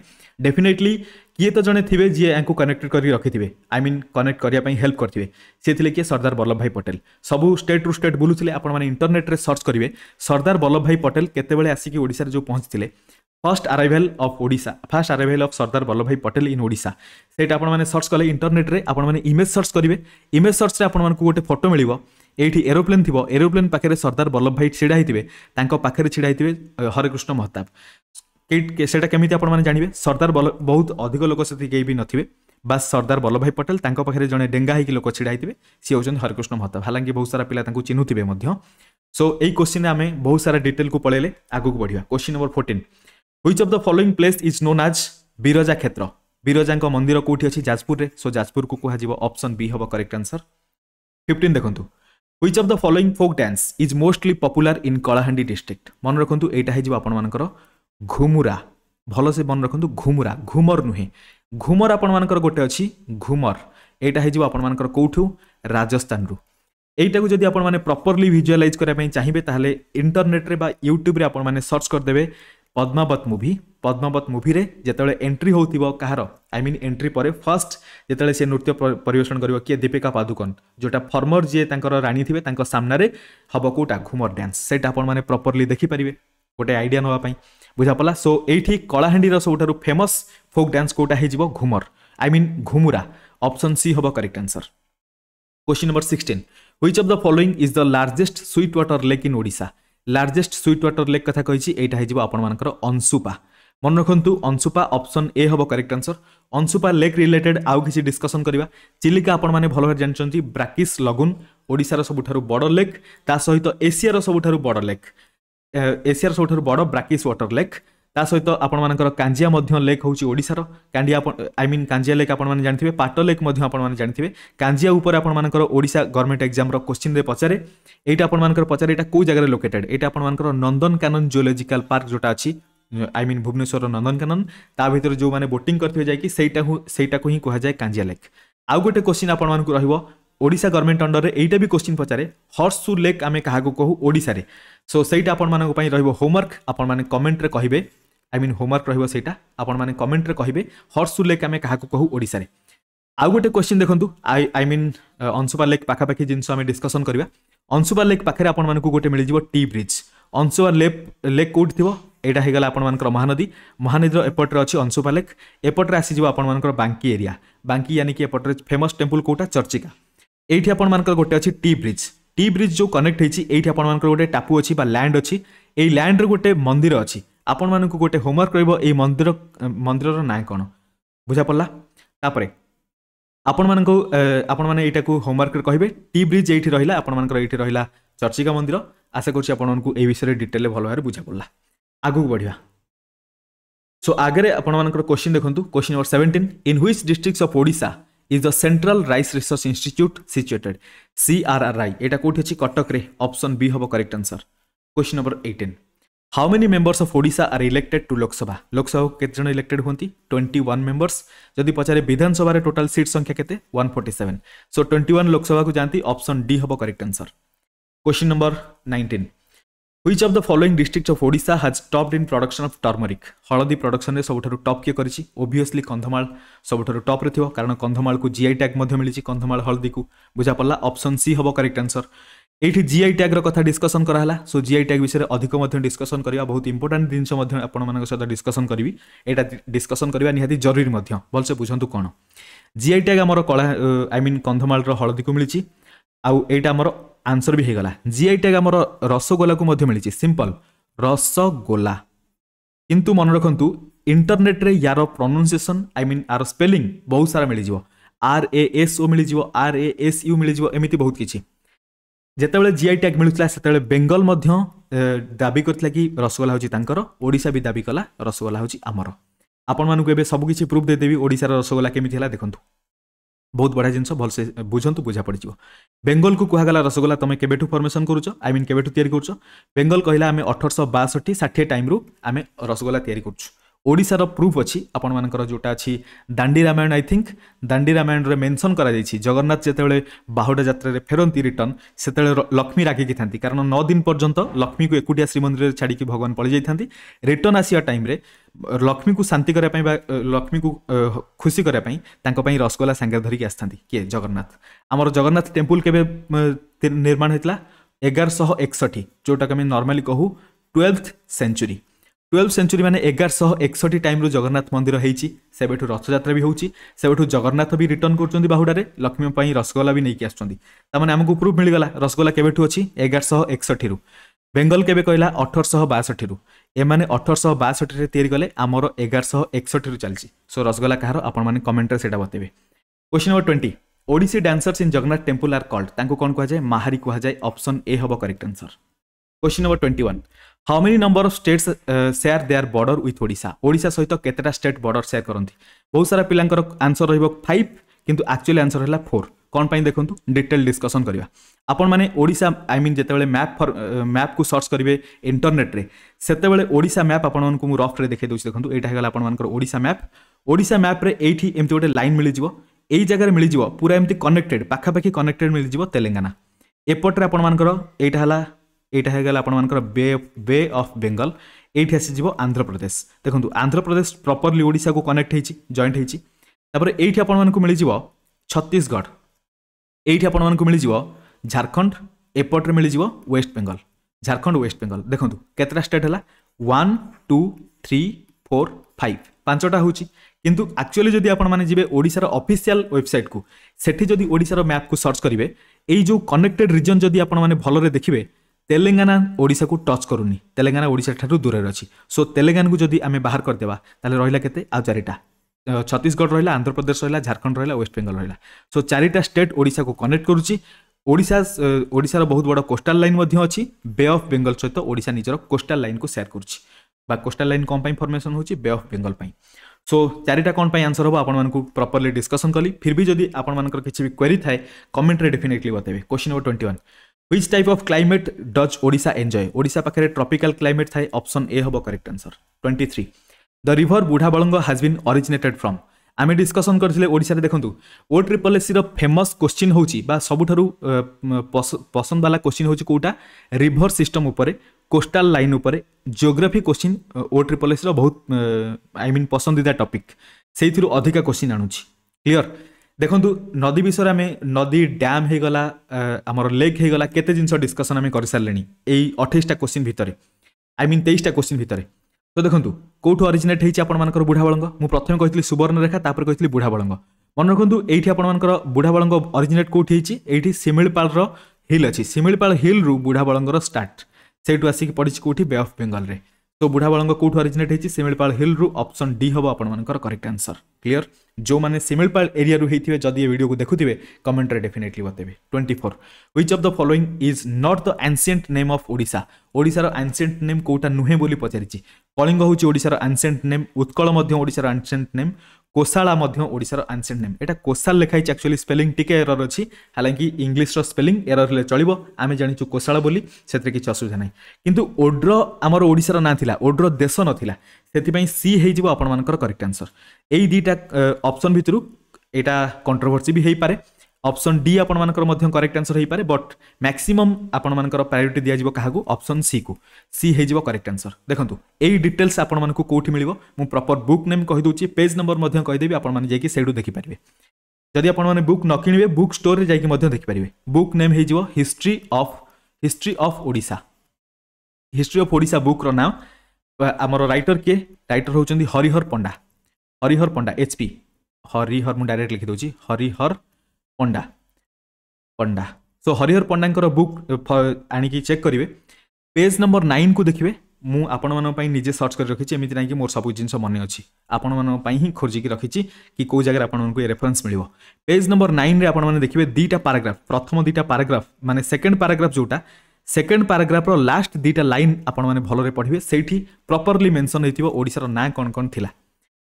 ডেফিনেটলি কিয়ে তো জনে থিবে যে କନେକ୍ଟେଡ୍ କରିକି ରଖିଥିବେ ଆଇ ମିନ୍ କନେକ୍ଟ କରିବା ପାଇଁ ହେଲ୍ପ କରିଥିବେ ସେ ଥିଲେ କିଏ ସର୍ଦ୍ଦାର ବଲ୍ଲଭ ଭାଇ ପଟେଲ ସବୁ ଷ୍ଟେଟ୍ରୁ ଷ୍ଟେଟ୍ ବୁଲୁଥିଲେ ଆପଣମାନେ ଇଣ୍ଟରନେଟ୍ରେ ସର୍ଚ୍ଚ କରିବେ ସର୍ଦ୍ଦାର ବଲ୍ଲଭ ଭାଇ ପଟେଲ କେତେବେଳେ ଆସିକି ଓଡ଼ିଶାରେ ଯେଉଁ ପହଞ୍ଚିଥିଲେ first arrival of Odisha first arrival of Sardar Vallabh bhai Patel in Odisha ସେଇଟା ଆପଣମାନେ ସର୍ଚ୍ଚ କଲେ ଇଣ୍ଟରନେଟ୍ରେ ଆପଣମାନେ ଇମେଜ୍ ସର୍ଚ୍ଚ କରିବେ ଇମେଜ୍ ସର୍ଚ୍ଚରେ ଆପଣମାନଙ୍କୁ ଗୋଟେ ଫଟୋ ମିଳିବ ଏଇଠି ଏରୋପ୍ଲେନ୍ ଥିବ ଏରୋପ୍ଲେନ୍ ପାଖରେ ସର୍ଦ୍ଦାର ବଲ୍ଲଭ ଭାଇ ଛିଡ଼ା ହେଇଥିବେ ତାଙ୍କ ପାଖରେ ଛିଡ଼ା ହେଇଥିବେ ହରେକୃଷ୍ଣ ମହତାବ ସେଇଟା କେମିତି ଆପଣମାନେ ଜାଣିବେ ସର୍ଦ୍ଦାର ବହୁତ ଅଧିକ ଲୋକ ସେଠି କେହି ବି ନଥିବେ ବାସ୍ ସର୍ଦ୍ଦାର ବଲ୍ଲଭଭାଇ ପଟେଲ ତାଙ୍କ ପାଖରେ ଜଣେ ଡେଙ୍ଗା ହେଇକି ଲୋକ ଛିଡ଼ା ହେଇଥିବେ ସିଏ ହେଉଛନ୍ତି ହରିକୃଷ୍ଣ ମହତାବ ହାଲାଙ୍କି ବହୁତ ସାରା ପିଲା ତାଙ୍କୁ ଚିହ୍ନୁଥିବେ ମଧ୍ୟ ସୋ ଏଇ କୋଶ୍ଚିନ୍ରେ ଆମେ ବହୁତ ସାରା ଡିଟେଲକୁ ପଳେଇଲେ ଆଗକୁ ବଢ଼ିବା question number fourteen which of the following place is known as Biraja କ୍ଷେତ୍ର ବିରଜାଙ୍କ ମନ୍ଦିର କେଉଁଠି ଅଛି ଯାଜପୁରରେ ସୋ ଯାଜପୁରକୁ କୁହାଯିବ ଅପସନ୍ ବି ହେବ କରେକ୍ଟ ଆନ୍ସର ଫିଫ୍ଟିନ୍ ଦେଖନ୍ତୁ which of the following folk dance is mostly popular in Kalahandi district ମନେ ରଖନ୍ତୁ ଏଇଟା ହେଇଯିବ ଆପଣମାନଙ୍କର ଘୁମୁରା ଭଲସେ ମନେ ରଖନ୍ତୁ ଘୁମୁରା ଘୁମର ନୁହେଁ ଘୁମର ଆପଣମାନଙ୍କର ଗୋଟେ ଅଛି ଘୁମର ଏଇଟା ହେଇଯିବ ଆପଣମାନଙ୍କର କେଉଁଠୁ ରାଜସ୍ଥାନରୁ ଏଇଟାକୁ ଯଦି ଆପଣମାନେ ପ୍ରପରଲି ଭିଜୁଆଲାଇଜ୍ କରିବା ପାଇଁ ଚାହିଁବେ ତାହେଲେ ଇଣ୍ଟରନେଟ୍ରେ ବା ୟୁଟ୍ୟୁବ୍ରେ ଆପଣମାନେ ସର୍ଚ୍ଚ କରିଦେବେ ପଦ୍ମାବତ ମୁଭି ପଦ୍ମାବତ ମୁଭିରେ ଯେତେବେଳେ ଏଣ୍ଟ୍ରି ହେଉଥିବ କାହାର ଆଇ ମିନ୍ ଏଣ୍ଟ୍ରି ପରେ ଫାର୍ଷ୍ଟ ଯେତେବେଳେ ସେ ନୃତ୍ୟ ପରିବେଷଣ କରିବ କିଏ ଦୀପିକା ପାଦୁକନ ଯେଉଁଟା ଫର୍ମର ଯିଏ ତାଙ୍କର ରାଣୀ ଥିବେ ତାଙ୍କ ସାମ୍ନାରେ ହେବ କେଉଁଟା ଘୁମର ଡ୍ୟାନ୍ସ ସେଇଟା ଆପଣମାନେ ପ୍ରପରଲି ଦେଖିପାରିବେ ଗୋଟେ ଆଇଡ଼ିଆ ନେବା ପାଇଁ ବୁଝା ପଡ଼ିଲା ସୋ ଏଇଠି କଳାହାଣ୍ଡିର ସବୁଠାରୁ ଫେମସ୍ ফোক ডান্স কোটা হয়েযিব Ghumar I mean Ghumura option C হব correct answer question number sixteen which of the following is the largest sweet water lake in Odisha largest sweet water lake কথা কইছি এইটা হয়েযিব আপনার অংশুপা মনে রাখতু অংশুপা অপশন এ হব correct answer Anshupa lake related আউ কিছু ডিসকসন করা চিলিকা আপনার ভালভাবে জাঁচান ব্রাকিস লগুন ওড়িশার সবুঠার বড় লেক তা সহিত এশিয়ার সবুঠার বড় লেক এশিয়ার সবুঠার বড় ব্রাকিস ওয়াটর লেক ତା ସହିତ ଆପଣମାନଙ୍କର କାଞ୍ଜିଆ ମଧ୍ୟ ଲେକ୍ ହେଉଛି ଓଡ଼ିଶାର Kandia I mean Kanjia lake ଆପଣମାନେ ଜାଣିଥିବେ ପାଟ ଲେକ୍ ମଧ୍ୟ ଆପଣମାନେ ଜାଣିଥିବେ କାଞ୍ଜିଆ ଉପରେ ଆପଣମାନଙ୍କର ଓଡ଼ିଶା ଗଭର୍ଣ୍ଣମେଣ୍ଟ ଏକ୍ଜାମ୍ର କୋଶ୍ଚିନ୍ରେ ପଚାରେ ଏଇଟା ଆପଣମାନଙ୍କର ପଚାରେ ଏଇଟା କେଉଁ ଜାଗାରେ ଲୋକେଟେଡ୍ ଏଇଟା ଆପଣମାନଙ୍କର ନନ୍ଦନକାନନ ଜୁଓଲୋଜିକାଲ ପାର୍କ ଯେଉଁଟା ଅଛି ଆଇ ମିନ୍ ଭୁବନେଶ୍ୱରର ନନ୍ଦନକାନନ ତା ଭିତରେ ଯେଉଁମାନେ ବୋଟିଂ କରିଥିବେ ଯାଇକି ସେଇଟା ସେଇଟାକୁ ସେଇଟାକୁ ହିଁ କୁହାଯାଏ କାଞ୍ଜିଆ ଲେକ୍ ଆଉ ଗୋଟେ କୋଶ୍ଚିନ୍ ଆପଣମାନଙ୍କୁ ରହିବ ଓଡ଼ିଶା ଗଭର୍ଣ୍ଣମେଣ୍ଟ ଅଣ୍ଡରରେ ଏଇଟା ବି କୋଶ୍ଚିନ୍ ପଚାରେ ହର୍ସ ସୁ ଲେକ୍ ଆମେ କାହାକୁ କହୁ ଓଡ଼ିଶାରେ ସୋ ସେଇଟା ଆପଣମାନଙ୍କ ପାଇଁ ରହିବ ହୋମୱାର୍କ ଆପଣମାନେ କମେଣ୍ଟରେ କହିବେ আই মিন হোমওয়ার্ক রহব সেইটা আপনার কমেন্টরে কহবে হর্স লেক আমি কাহকু কহু ওড়শার আউ গোটে কোশ্চিন দেখুন I I mean Anshupa lake পাখাপাখি জিনিস আমি ডিসকসন করা অংশুপা লেক পাখে আপনার গোটে মিলিযোগ T bridge Anshupa lake lake কোটি থাকবে ଏଇଟା ହେଇଗଲା ଆପଣମାନଙ୍କର ମହାନଦୀ ମହାନଦୀର ଏପଟରେ ଅଛି ଅଂଶୁପା ଲେକ୍ ଏପଟରେ ଆସିଯିବ ଆପଣମାନଙ୍କର ବାଙ୍କି ଏରିଆ ବାଙ୍କି ୟାନିକି ଏପଟରେ ଫେମସ୍ ଟେମ୍ପଲ୍ କେଉଁଟା ଚର୍ଚ୍ଚିକା ଏଇଠି ଆପଣମାନଙ୍କର ଗୋଟେ ଅଛି ଟି ବ୍ରିଜ୍ ଟି ବ୍ରିଜ୍ ଯେଉଁ କନେକ୍ଟ ହେଇଛି ଏଇଠି ଆପଣମାନଙ୍କର ଗୋଟେ ଟାପୁ ଅଛି ବା ଲ୍ୟାଣ୍ଡ ଅଛି ଏଇ ଲ୍ୟାଣ୍ଡରେ ଗୋଟେ ମନ୍ଦିର ଅଛି ଆପଣମାନଙ୍କୁ ଗୋଟେ ହୋମୱାର୍କ ରହିବ ଏଇ ମନ୍ଦିର ମନ୍ଦିରର ନାଁ କ'ଣ ବୁଝାପଡ଼ିଲା ତାପରେ ଆପଣମାନଙ୍କୁ ଆପଣମାନେ ଏଇଟାକୁ ହୋମୱାର୍କରେ କହିବେ ଟି ବ୍ରିଜ୍ ଏଇଠି ରହିଲା ଆପଣମାନଙ୍କର ଏଇଠି ରହିଲା ଚର୍ଚ୍ଚିକା ମନ୍ଦିର ଆଶା କରୁଛି ଆପଣମାନଙ୍କୁ ଏଇ ବିଷୟରେ ଡିଟେଲରେ ଭଲ ଭାବରେ ବୁଝାପଡ଼ିଲା ଆଗକୁ ବଢ଼ିବା ସୋ ଆଗରେ ଆପଣମାନଙ୍କର କୋଶ୍ଚିନ୍ ଦେଖନ୍ତୁ question number seventeen in which district of Odisha is the central rice research institute situated CRRI ଏଇଟା କେଉଁଠି ଅଛି କଟକରେ ଅପସନ୍ ବି ହେବ correct answer question number eighteen how many members of Odisha are elected to Lok Sabha Lok Sabha केत elected हमें twenty one members जदि पचारे विधानसभा total seat संख्या के one forty seven so twenty one Lok Sabha को जाती अप्सन डी हम correct answer question number nineteen which of the following district of Odisha has topped in production of turmeric हलदी production में सबुठ टप किए करी कंधमाल सबुठ टप्रे थी कारण कंधमाल को जीआई टैग मिली कंधमाल हलदी को बुझा पड़ा सी हम करेक्ट आंसर ଏଇଠି ଜିଆଇ ଟ୍ୟାଗ୍ର କଥା ଡିସ୍କସନ୍ କରାହେଲା ସୋ ଜିଆଇ ଟ୍ୟାଗ୍ ବିଷୟରେ ଅଧିକ ମଧ୍ୟ ଡିସ୍କସନ୍ କରିବା ବହୁତ ଇମ୍ପୋର୍ଟାଣ୍ଟ ଜିନିଷ ମଧ୍ୟ ଆପଣମାନଙ୍କ ସହିତ ଡିସ୍କସନ୍ କରିବି ଏଇଟା ଡିସ୍କସନ୍ କରିବା ନିହାତି ଜରୁରୀ ମଧ୍ୟ ଭଲସେ ବୁଝନ୍ତୁ କ'ଣ ଜିଆଇ ଟ୍ୟାଗ୍ ଆମର କଳା ଆଇ ମିନ୍ କନ୍ଧମାଳର ହଳଦୀକୁ ମିଳିଛି ଆଉ ଏଇଟା ଆମର ଆନ୍ସର୍ ବି ହେଇଗଲା ଜିଆଇ ଟ୍ୟାଗ୍ ଆମର ରସଗୋଲାକୁ ମଧ୍ୟ ମିଳିଛି ସିମ୍ପଲ୍ ରସଗୋଲା କିନ୍ତୁ ମନେ ରଖନ୍ତୁ ଇଣ୍ଟରନେଟ୍ରେ ୟାର ପ୍ରନାଉନ୍ସିଏସନ୍ ଆଇ ମିନ୍ ଆର ସ୍ପେଲିଂ ବହୁତ ସାରା ମିଳିଯିବ ଆର୍ ଏ ଏସ୍ ଓ ମିଳିଯିବ ଆର୍ ଏ ଏସ୍ ୟୁ ମିଳିଯିବ ଏମିତି ବହୁତ କିଛି जति बेला जिआई ट्याक मिल्छ बेङ्गलमा दाबी गरिरहसगोलाउँछा दाबी कला रसगोलाउँछ आमर आपण मैले सबकिछ प्रुफ दिदेबिओसगोला के बहुत बढिया जिस भलसे बुझन्तु बुझापडि बेङ्गलको कुगला रसगोला तपाईँ फर्मेसन मीन अन के छ बेङ्गल कहिला अठर सय बाठी षिए टाइम्रुम रसगोला ଓଡ଼ିଶାର ପ୍ରୁଫ୍ ଅଛି ଆପଣମାନଙ୍କର ଯେଉଁଟା ଅଛି ଦାଣ୍ଡି ରାମାୟଣ ଆଇ ଥିଙ୍କ ଦାଣ୍ଡି ରାମାୟଣରେ ମେନସନ୍ କରାଯାଇଛି ଜଗନ୍ନାଥ ଯେତେବେଳେ ବାହୁଡ଼ା ଯାତ୍ରାରେ ଫେରନ୍ତି ରିଟର୍ଣ୍ଣ ସେତେବେଳେ ଲକ୍ଷ୍ମୀ ରାଗିକି ଥାନ୍ତି କାରଣ ନଅ ଦିନ ପର୍ଯ୍ୟନ୍ତ ଲକ୍ଷ୍ମୀକୁ ଏକୁଟିଆ ଶ୍ରୀମନ୍ଦିରରେ ଛାଡ଼ିକି ଭଗବାନ ପଳାଇଯାଇଥାନ୍ତି ରିଟର୍ଣ୍ଣ ଆସିବା ଟାଇମ୍ରେ ଲକ୍ଷ୍ମୀକୁ ଶାନ୍ତି କରିବା ପାଇଁ ବା ଲକ୍ଷ୍ମୀକୁ ଖୁସି କରିବା ପାଇଁ ତାଙ୍କ ପାଇଁ ରସଗୋଲା ସାଙ୍ଗରେ ଧରିକି ଆସିଥାନ୍ତି କିଏ ଜଗନ୍ନାଥ ଆମର ଜଗନ୍ନାଥ ଟେମ୍ପୁଲ କେବେ ନିର୍ମାଣ ହୋଇଥିଲା ଏଗାରଶହ ଏକଷଠି ଯେଉଁଟାକୁ ଆମେ ନର୍ମାଲି କହୁ ଟୁଏଲ୍ଥ ସେଞ୍ଚୁରୀ টুয়েলভ ସେଞ୍ଚୁରୀ ମାନେ ଏଗାରଶହ ଏକଷଠି ଟାଇମ୍ରୁ ଜଗନ୍ନାଥ ମନ୍ଦିର ହେଇଛି ସେବେଠୁ ରଥଯାତ୍ରା ବି ହେଉଛି ସେବେଠୁ ଜଗନ୍ନାଥ ବି ରିଟର୍ଣ୍ଣ କରୁଛନ୍ତି ବାହୁଡ଼ାରେ ଲକ୍ଷ୍ମୀ ପାଇଁ ରସଗୋଲା ବି ନେଇକି ଆସୁଛନ୍ତି ତାମାନେ ଆମକୁ ପ୍ରୁଫ୍ ମିଳିଗଲା ରସଗୋଲା କେବେଠୁ ଅଛି ଏଗାରଶହ ଏକଷଠିରୁ ବେଙ୍ଗଲ କେବେ କହିଲା ଅଠରଶହ ବାଷଠିରୁ ଏମାନେ ଅଠରଶହ ବାଷଠିରେ ତିଆରି କଲେ ଆମର ଏଗାରଶହ ଏକଷଠିରୁ ଚାଲିଛି ସୋ ରସଗୋଲା କାହାର ଆପଣମାନେ କମେଣ୍ଟରେ ସେଇଟା ବତେଇବେ question number twenty Odissi dancers in Jagannath temple are called ତାଙ୍କୁ କ'ଣ କୁହାଯାଏ ମାହାରି କୁହାଯାଏ ଅପସନ୍ ଏ ହେବ correct answer question number twenty one how many number of states share their border with Odisha Odisha सहित केतेटा स्टेट बर्डर सेयार करती बहुत सारा पिलांकर आंसर रहा फाइव किंतु आंसर है फोर कौन पर देखूँ डिटेल डिस्कसन करवा आपण मैंने आई मीन जिते मैप फर मैप को सर्च करेंगे इंटरनेट्रे से ओडा मैप आपको रफ्रे देखे दूसरी देखो यहाँ आपर मैप ओडा मैप्रे ये गोटे लाइन मिल मिलज यही जगह मिल जाव पूरा एमती कनेक्टेड पाखापाखि कनेक्टेड मिलज तेलेाना एपटे आपर यहाँ এইটা হয়ে গেল আপনার বে বে অফ বেঙ্গল এইটি আসিযোগ আন্ধ্রপ্রদেশ দেখুন আন্ধ্রপ্রদেশ প্রপরলি ওড়শা কু কনেক্ট হয়েছি জয়েন্ট হয়েছি তাপরে এইটি আপনার মিলিযোগ ছত্তিশগড় এইটি আপনার মিলিযোগ ঝাড়খণ্ড এপটে মিলিযোগ West Bengal Jharkhand West Bengal দেখুন কতটা স্টেট হল one two three four five পাঁচটা হচ্ছে কিন্তু আকচুয়ালি যদি আপনার যাবে ওড়শার অফিসিয়াল ওয়েবসাইট কু সেটি যদি ওড়শার ম্যাপ কু সর্চ করবে এই যে কনেক্টেড রিজন যদি আপনার ভালরে দেখবে তেলেঙ্গানা ওড়িশাকু টচ করুনি তেলেঙ্গানা ওড়িশা ঠার দূরে অছি সো তেলেঙ্গানু যদি আমি বাহার করে দেওয়া তাহলে রহলা কেতে আউ চারিটা ছত্তিশগড় রহলা আন্ধ্রপ্রদেশ রহলা ঝাড়খণ্ড রহলা ওয়েস্ট বেঙ্গল রহলা সো চারিটা স্টেট ওড়িশাকে কনেক্ট করুছি ওড়িশা ওড়িশার বহুত বড় কোষ্টাল লাইন মধ্যে অছি বে অফ বেঙ্গল সহ ওড়িশা নিজের কোষ্টাল লাইন কু সেয়ার করছি বা কোষ্টাল লাইন কম পাই ফর্মেসন হচ্ছে বে অফ বেঙ্গল পাই সো চারিটা কম পাই আনসর হব আপনার প্রপরলি ডিসকসন কলি ফির যদি আপনার কিছু বি কোয়েরি থাকে কমেন্টরে ডেফিনেটলি বতাবে question number twenty one which type of climate does Odisha enjoy Odisha পাখে ট্রপিকাল ক্লাইমেট থাকে অপশন এ হব correct answer twenty three the river Budhabalanga has been originated from আমি ডিসকসন করে ওড়িশার দেখুন ও ট্রিপল এসির ফেমস কোশ্চিন হচ্ছে বা সবুঠার পসন্দবালা কোশ্চিন হচ্ছে কোটা রিভর সিস্টম উপরে কোস্টাল লাইন উপরে জিওগ্রাফি কোশ্চিন ও ট্রিপল এসির বহুত আই মিন পসন্দিদা টপিক সেইথির অধিকা কোশ্চিন আনুছি ক্লিয়ার ଦେଖନ୍ତୁ ନଦୀ ବିଷୟରେ ଆମେ ନଦୀ ଡ୍ୟାମ୍ ହେଇଗଲା ଆମର ଲେକ୍ ହେଇଗଲା କେତେ ଜିନିଷ ଡିସ୍କସନ୍ ଆମେ କରିସାରିଲେଣି ଏଇ ଅଠେଇଶଟା କୋଶ୍ଚିନ୍ ଭିତରେ ଆଇ ମିନ୍ ତେଇଶଟା କୋଶ୍ଚିନ୍ ଭିତରେ ତ ଦେଖନ୍ତୁ କେଉଁଠୁ ଅରିଜିନେଟ୍ ହେଇଛି ଆପଣମାନଙ୍କର ବୁଢ଼ାବଳଙ୍ଗ ମୁଁ ପ୍ରଥମେ କହିଥିଲି ସୁବର୍ଣ୍ଣରେଖା ତାପରେ କହିଥିଲି ବୁଢ଼ାବଳଙ୍ଗ ମନେ ରଖନ୍ତୁ ଏଇଠି ଆପଣମାନଙ୍କର ବୁଢ଼ାବଳଙ୍ଗ ଅରିଜିନେଟ୍ କେଉଁଠି ହେଇଛି ଏଇଠି ଶିମିଳିପାଳର ହିଲ୍ ଅଛି ଶିମିଳିପାଳ ହିଲ୍ରୁ ବୁଢ଼ାବଳଙ୍ଗର ଷ୍ଟାର୍ଟ ସେଇଠୁ ଆସିକି ପଡ଼ିଛି କେଉଁଠି ବେ ଅଫ୍ ବେଙ୍ଗଲରେ तो बुढ़ावा कौट ऑरिजिनेट होती सीमिलपाल हिल्रु ऑप्शन डी हम आपर करेक्ट आंसर क्लीयर जो मैंने सीमिलपाल एरिया होते जदि ये भिड को देखुए कमेन्ट में डेफिनेटली बतेवे twenty four which of the following is not the ancient name of Odisha ओडार आनसीएंट नेम कौटा नुहे पचारिश कलिंग होशार आनसीएंट नेम उत्कल ओडार आनसीएंट नेम কোসালা মধ্যে ওড়শার আনসেন্ট নেম এটা কোশাল লেখা হয়েছে আকচুয়ালি স্পেলিং টিকে এরর অছি হালাকি ইংলিশর স্পেলিং এরর হলে চলিব আমি জাঁচু কোসালা বলি সেতরে কিছু অসুবিধা নাই কিন্তু ওড্র আমার ওড়শার না লা ওড্র দেশ নথিলা সেপাই সি হয়ে যাব আপনার করেক্ট আনসর এই দুইটা অপশন ভিতর এটা কন্ট্রোভার্সি বি হয়ে পড়ে অপশন ডি আপন মানকৰ মধ্যম करेक्ट আনসার হ'ই পারে বাট মাক্সিমাম আপন মানকৰ প্ৰায়োৰිටি দিয়া যাব কাহক অপশন সি কো সি হ'ই যাব करेक्ट আনসার দেখন্তু এই ডিটেলছ আপন মানক কো কোঠী مليব মই প্ৰপৰ বুক नेम কহি দুচি পেজ নম্বৰ মধ্যম কহি দেবি আপন মানে যে কি সেইটো দেখি পৰিবে যদি আপন মানে বুক নকিনিবে বুক ষ্টোৰলৈ যায়কি মধ্যম দেখি পৰিবে বুক नेम হ'ই যাব history of history of Odisha history of Odisha বুকৰ নাম আৰু আমাৰ ৰাইটাৰ কে টাইটেল হ'উচন্দি হৰিহৰ পণ্ডা হৰিহৰ পণ্ডা এইচ পি হৰিহৰ মই ডাইৰেক্ট লিখি দুচি হৰিহৰ ପଣ୍ଡା ପଣ୍ଡା ସୋ ହରିହର ପଣ୍ଡାଙ୍କର ବୁକ୍ ଆଣିକି ଚେକ୍ କରିବେ ପେଜ୍ ନମ୍ବର ନାଇନ୍କୁ ଦେଖିବେ ମୁଁ ଆପଣମାନଙ୍କ ପାଇଁ ନିଜେ ସର୍ଚ୍ଚ କରି ରଖିଛି ଏମିତି ନାହିଁକି ମୋର ସବୁ ଜିନିଷ ମନେ ଅଛି ଆପଣମାନଙ୍କ ପାଇଁ ହିଁ ଖୋଜିକି ରଖିଛି କି କେଉଁ ଜାଗାରେ ଆପଣମାନଙ୍କୁ ଏ ରେଫରେନ୍ସ ମିଳିବ ପେଜ୍ ନମ୍ବର ନାଇନ୍ରେ ଆପଣମାନେ ଦେଖିବେ ଦୁଇଟା ପାରାଗ୍ରାଫ୍ ପ୍ରଥମ ଦୁଇଟା ପାରାଗ୍ରାଫ୍ ମାନେ ସେକେଣ୍ଡ ପାରାଗ୍ରାଫ୍ ଯେଉଁଟା ସେକେଣ୍ଡ ପାରାଗ୍ରାଫ୍ର ଲାଷ୍ଟ ଦୁଇଟା ଲାଇନ୍ ଆପଣମାନେ ଭଲରେ ପଢ଼ିବେ ସେଇଠି ପ୍ରପର୍ଲି ମେନ୍ସନ୍ ହୋଇଥିବ ଓଡ଼ିଶାର ନାଁ କ'ଣ କ'ଣ ଥିଲା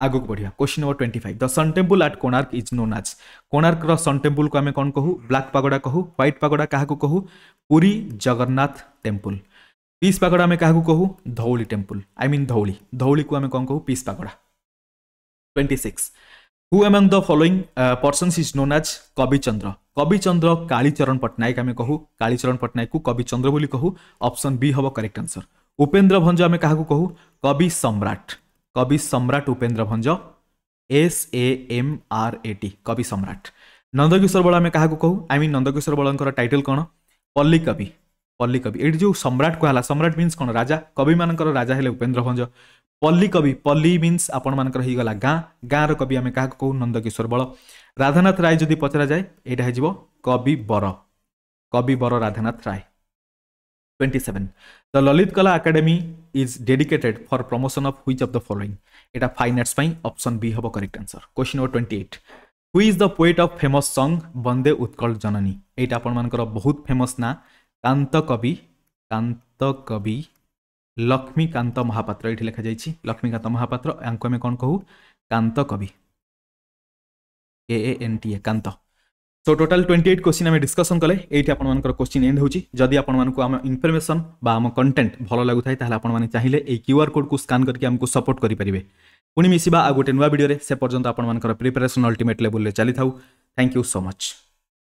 आगक बढ़िया question number twenty five the sun temple at Konark is known as Konark sun temple को आम कौन कहू ब्लाक पगड़ा कहू ह्वैट पगड़ा क्या कहू पुरी जगन्नाथ टेम्पल पीस पगड़ा आम क्या कहू Dhauli temple I mean Dhauli Dhauli को आम कौन कहू पीस पगड़ा twenty six who among the following person is known as Kavichandra Kavichandra Kalicharan Patnaik आम कहू कालीचरण पट्टनायक कविचंद्र बोली कहू ऑप्शन बी हम करेक्ट आंसर उपेन्द्र भंज आम क्या कहू Kavi Samrat Kavi Samrat Upendra Bhanja S A M R A T Kavi Samrat Nandakishore Bal आम क्या कहू आई मीन नंदकिशोर बलकर टाइटल कौन पल्ली कवि पल्ली कवि ये जो सम्राट कहला सम्राट मीन्स कौन राजा कवि मान राजा है उपेन्द्र भंज पल्ली कवि पल्ली मीन्स आपण मानगला गाँ गाँवर कवि आम क्या कहू नंदकिशोर बल राधानाथ राय जदि पचरा जाए यहाँ हो कवि Kavibar Kavibar Radhanath Ray 27. The Lalit Kala Academy is dedicated for promotion of which of the following? এটা ফাইন আর্টস পাই অপশন বি হব correct answer question number 28. Who is the poet of famous song Bande Utkala Janani এইটা আপনার বহুত ফেমস না কান্ত কবি কান্ত কবি লক্ষ্মীকান্ত মহাপাত্র এটি লেখা যাই লক্ষ্মীকান্ত মহাপাত্র আমি কোণ কহু Kanta Kabi A N T A Kanta so total twenty eight question আমি ডিসকসন কলে এইটি আপনার কোশ্চিন এন্ড হচ্ছে যদি আপনার আমার ইনফরমেসন বা আমার কন্টেন্ট ভালো লাগুথায় তাহলে আপনার চাইলে এই কিউআর কোডকু স্কান করি আমি সপোর্ট করে পারে পুঁ মিশা আউ গোটে নূয়া ভিডিওরে সে পর্যন্ত আপনার প্রিপারেসন অল্টিমেট লেভেলে চাল থাকু থ্যাংক ইউ সো মচ